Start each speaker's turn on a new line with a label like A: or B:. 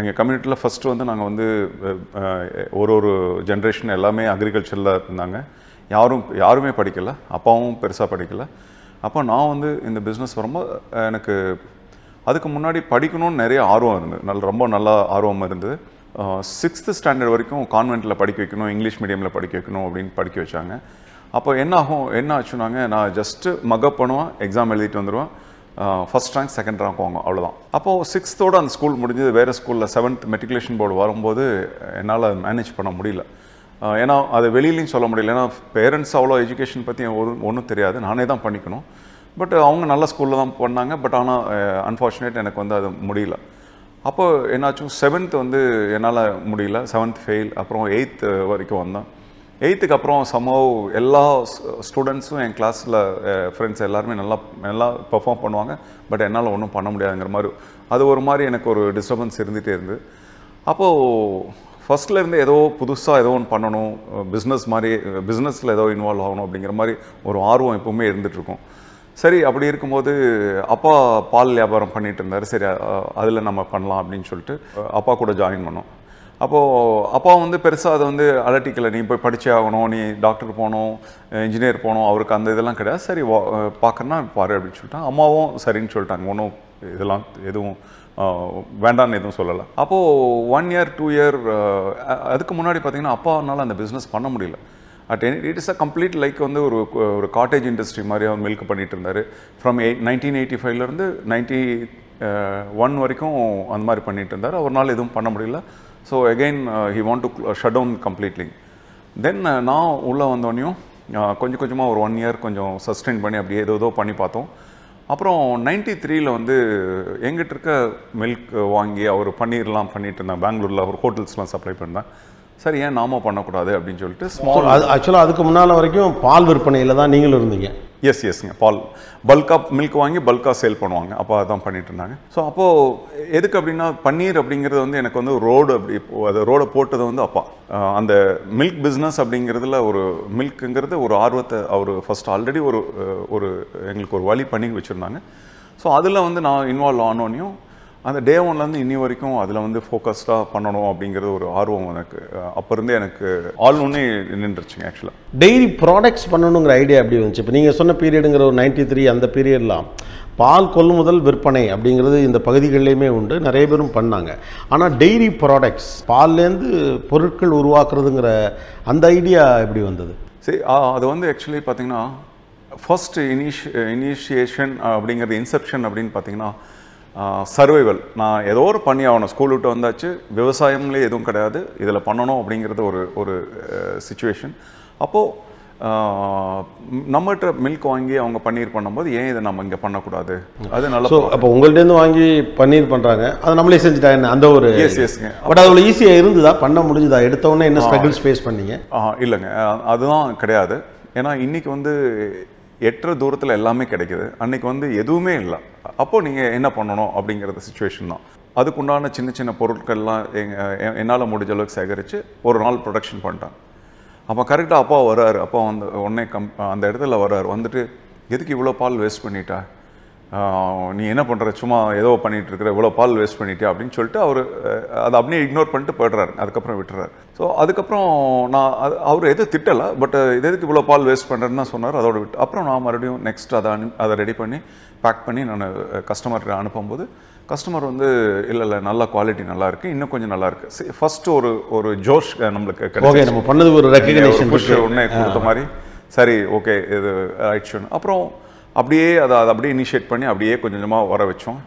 A: எங்கள் கம்யூனிட்டியில் ஃபஸ்ட்டு வந்து நாங்கள் வந்து ஒரு ஒரு ஜென்ரேஷன் எல்லாமே அக்ரிகல்ச்சரில் இருந்தாங்க யாரும் யாருமே படிக்கலை அப்பாவும் பெருசாக படிக்கலை அப்போ நான் வந்து இந்த பிஸ்னஸ் வரும்போது எனக்கு அதுக்கு முன்னாடி படிக்கணும்னு நிறைய ஆர்வம் இருந்தது நல்ல ரொம்ப நல்லா ஆர்வம் இருந்தது சிக்ஸ்த்து ஸ்டாண்டர்ட் வரைக்கும் கான்வென்ட்டில் படிக்க வைக்கணும் இங்கிலீஷ் மீடியமில் படிக்க வைக்கணும் அப்படின்னு படிக்க வச்சாங்க அப்போ என்ன ஆகும் என்ன ஆச்சுனாங்க நான் ஜஸ்ட்டு மகப் பண்ணுவேன் எக்ஸாம் எழுதிட்டு வந்துடுவேன் ஃபஸ்ட் ரேங்க் செகண்ட் ரேங்க் வாங்கும் அவ்வளோதான் அப்போது சிக்ஸ்த்தோடு அந்த ஸ்கூல் முடிஞ்சது வேறு ஸ்கூலில் செவன்த் மெட்ரிகுலேஷன் போர்டு வரும்போது என்னால் மேனேஜ் பண்ண முடியல ஏன்னா அது வெளியிலையும் சொல்ல முடியல ஏன்னா பேரண்ட்ஸ் அவ்வளோ எஜுகேஷன் பற்றி ஒரு ஒன்றும் தெரியாது நானே தான் பண்ணிக்கணும் பட் அவங்க நல்ல ஸ்கூலில் தான் பண்ணாங்க பட் ஆனால் அன்ஃபார்ச்சுனேட் எனக்கு வந்து அது முடியல அப்போது என்னாச்சும் செவன்த் வந்து என்னால் முடியல செவன்த் ஃபெயில் அப்புறம் எயித்து வரைக்கும் வந்தேன் எயித்துக்கு அப்புறம் சம்பவ் எல்லா ஸ்டூடெண்ட்ஸும் என் கிளாஸில் ஃப்ரெண்ட்ஸ் எல்லாருமே நல்லா நல்லா பெர்ஃபார்ம் பண்ணுவாங்க பட் என்னால் ஒன்றும் பண்ண முடியாதுங்கிற மாதிரி அது ஒரு மாதிரி எனக்கு ஒரு டிஸ்டர்பன்ஸ் இருந்துகிட்டே இருந்து அப்போது ஃபஸ்ட்டில் இருந்து ஏதோ புதுசாக ஏதோ ஒன்று பண்ணணும் பிஸ்னஸ் மாதிரி பிஸ்னஸில் ஏதோ இன்வால்வ் ஆகணும் அப்படிங்கிற மாதிரி ஒரு ஆர்வம் எப்போவுமே இருந்துகிட்ருக்கும் சரி அப்படி இருக்கும்போது அப்பா பால் வியாபாரம் பண்ணிகிட்டு இருந்தார் சரி அதில் நம்ம பண்ணலாம் அப்படின்னு சொல்லிட்டு அப்பா கூட ஜாயின் பண்ணோம் அப்போது அப்பா வந்து பெருசாக அதை வந்து அலட்டிக்கலை நீ போய் படித்தே ஆகணும் நீ டாக்டர் போகணும் இன்ஜினியர் போகணும் அவருக்கு அந்த இதெல்லாம் கிடையாது சரி வா பார்க்கறனா பாரு அப்படின்னு சொல்லிட்டாங்க அம்மாவும் சரின்னு சொல்லிட்டாங்க ஒன்றும் இதெல்லாம் எதுவும் வேண்டான்னு எதுவும் சொல்லலை அப்போது ஒன் இயர் டூ இயர் அதுக்கு முன்னாடி பார்த்திங்கன்னா அப்பாவனால அந்த பிஸ்னஸ் பண்ண முடியல at any it is a complete like வந்து ஒரு ஒரு காட்டேஜ் இண்டஸ்ட்ரி மாதிரி அவர் மில்க் பண்ணிகிட்டு இருந்தார் ஃப்ரம் எயிட் நைன்டீன் எயிட்டி ஃபைவ்லேருந்து நைன்ட்டி ஒன் வரைக்கும் அந்த மாதிரி பண்ணிகிட்டு இருந்தார் அவரால் எதுவும் பண்ண முடியல so again he want to shut down completely then நான் உள்ளே வந்தோடனையும் uh, கொஞ்சம் கொஞ்சமாக ஒரு ஒன் இயர் கொஞ்சம் சஸ்டெயின் பண்ணி அப்படியே ஏதோ ஏதோ பண்ணி பார்த்தோம் அப்புறம் நைன்டி த்ரீயில் வந்து எங்கிட்ட இருக்க மில்க் வாங்கி அவர் பன்னீர்லாம் பண்ணிட்டு இருந்தேன் பெங்களூரில் ஒரு ஹோட்டல்ஸ்லாம் சப்ளை பண்ணேன் சரி ஏன் நாம பண்ணக்கூடாது அப்படின்னு சொல்லிட்டு ஸ்மால் அது
B: ஆக்சுவலாக அதுக்கு முன்னால் வரைக்கும் பால் விற்பனையில் தான் நீங்களும் இருந்தீங்க எஸ் எஸ்ங்க பால் பல்காக
A: மில்க் வாங்கி பல்காக சேல் பண்ணுவாங்க அப்போ அதான் பண்ணிட்டு இருந்தாங்க ஸோ அப்போது எதுக்கு அப்படின்னா பன்னீர் அப்படிங்கிறது வந்து எனக்கு வந்து ரோடு அப்படி அது ரோடை போட்டது வந்து அப்பா அந்த மில்க் பிஸ்னஸ் அப்படிங்கிறதுல ஒரு மில்க்குங்கிறது ஒரு ஆர்வத்தை அவர் ஃபஸ்ட் ஆல்ரெடி ஒரு ஒரு எங்களுக்கு ஒரு வழி பண்ணி வச்சுருந்தாங்க ஸோ அதில் வந்து நான் இன்வால்வ் ஆனோன்னையும் அந்த டே ஒன்லேருந்து இன்னி வரைக்கும் அதில் வந்து ஃபோக்கஸ்டாக பண்ணணும் அப்படிங்கிறது ஒரு ஆர்வம் எனக்கு அப்போ இருந்தே எனக்கு ஆல் ஒன்றே நின்றுச்சுங்க ஆக்சுவலாக
B: டெய்ரி ப்ராடக்ட்ஸ் பண்ணணுங்கிற ஐடியா எப்படி வந்துச்சு இப்போ நீங்கள் சொன்ன பீரியடுங்கிற ஒரு நைன்டி த்ரீ அந்த பீரியட்லாம் பால் கொள்முதல் விற்பனை அப்படிங்கிறது இந்த பகுதிகளிலேயுமே உண்டு நிறைய பேரும் பண்ணாங்க ஆனால் டெய்ரி ப்ராடக்ட்ஸ் பால்லேருந்து பொருட்கள் உருவாக்குறதுங்கிற அந்த ஐடியா எப்படி வந்தது
A: சரி அது வந்து ஆக்சுவலி பார்த்தீங்கன்னா ஃபர்ஸ்ட் இனிஷ் இனிஷியேஷன் அப்படிங்கிறது இன்செப்ஷன் அப்படின்னு பார்த்தீங்கன்னா சர்வைவல் நான் ஏதோ ஒரு பண்ணி ஆகணும் ஸ்கூல் விட்டு வந்தாச்சு விவசாயம்லேயே எதுவும் கிடையாது இதில் பண்ணணும் அப்படிங்கிறது ஒரு ஒரு சுச்சுவேஷன் அப்போது நம்மகிட்ட மில்க் வாங்கி அவங்க பன்னீர் பண்ணும்போது ஏன் இதை நம்ம இங்கே பண்ணக்கூடாது அது நல்லா ஸோ அப்போ
B: உங்கள்கிட்டருந்து வாங்கி பன்னீர் பண்ணுறாங்க அதை நம்மளே செஞ்சுட்டாங்க அந்த ஒரு எஸ் எஸ்ங்க பட் அதில் ஈஸியாக இருந்துதா பண்ண முடிஞ்சுதா எடுத்தவொடனே என்ன ஸ்ட்ரகிள்ஸ் ஃபேஸ் பண்ணீங்க
A: இல்லைங்க அதுதான் கிடையாது ஏன்னா இன்றைக்கி வந்து எட்டுற தூரத்தில் எல்லாமே கிடைக்குது அன்றைக்கி வந்து எதுவுமே இல்லை அப்போது நீங்கள் என்ன பண்ணணும் அப்படிங்கிறது சுச்சுவேஷன் தான் அதுக்குண்டான சின்ன சின்ன பொருட்கள்லாம் எங்கள் என்னால் முடிஞ்ச அளவுக்கு சேகரித்து ஒரு நாள் ப்ரொடக்ஷன் பண்ணிட்டேன் அப்போ கரெக்டாக அப்பா வர்றார் அப்பா வந்து உடனே கம் அந்த இடத்துல வர்றார் வந்துட்டு எதுக்கு இவ்வளோ பால் வேஸ்ட் பண்ணிட்டா நீ என்ன பண்ணுற சும்மா ஏதோ பண்ணிகிட்டு இருக்கிற இவ்வளோ பால் வேஸ்ட் பண்ணிட்டே அப்படின்னு சொல்லிட்டு அவர் அதை அப்படியே இக்னோர் பண்ணிட்டு போய்ட்றாரு அதுக்கப்புறம் விட்டுறாரு ஸோ அதுக்கப்புறம் நான் அது அவர் எதுவும் திட்டலை பட் இது எதுக்கு இவ்வளோ பால் வேஸ்ட் பண்ணுறேன்னு தான் சொன்னார் அதோட விட்டு அப்புறம் நான் மறுபடியும் நெக்ஸ்ட் அதை அனு அதை ரெடி பண்ணி பேக் பண்ணி நான் கஸ்டமர்கிட்ட அனுப்பும்போது கஸ்டமர் வந்து இல்லை இல்லை நல்லா குவாலிட்டி நல்லா இருக்கு இன்னும் கொஞ்சம் நல்லா இருக்கு ஃபர்ஸ்ட் ஒரு ஒரு ஜோஷ் நம்மளுக்கு கிடைக்கும் நம்ம பண்ணது ஒரு ரெக்கக்னேஷன் கொடுத்த மாதிரி சரி ஓகே இது ஆயிடுச்சு அப்புறம் அப்படியே அதை அதை அப்படியே இனிஷியேட் பண்ணி அப்படியே கொஞ்சமாக வர வச்சோம்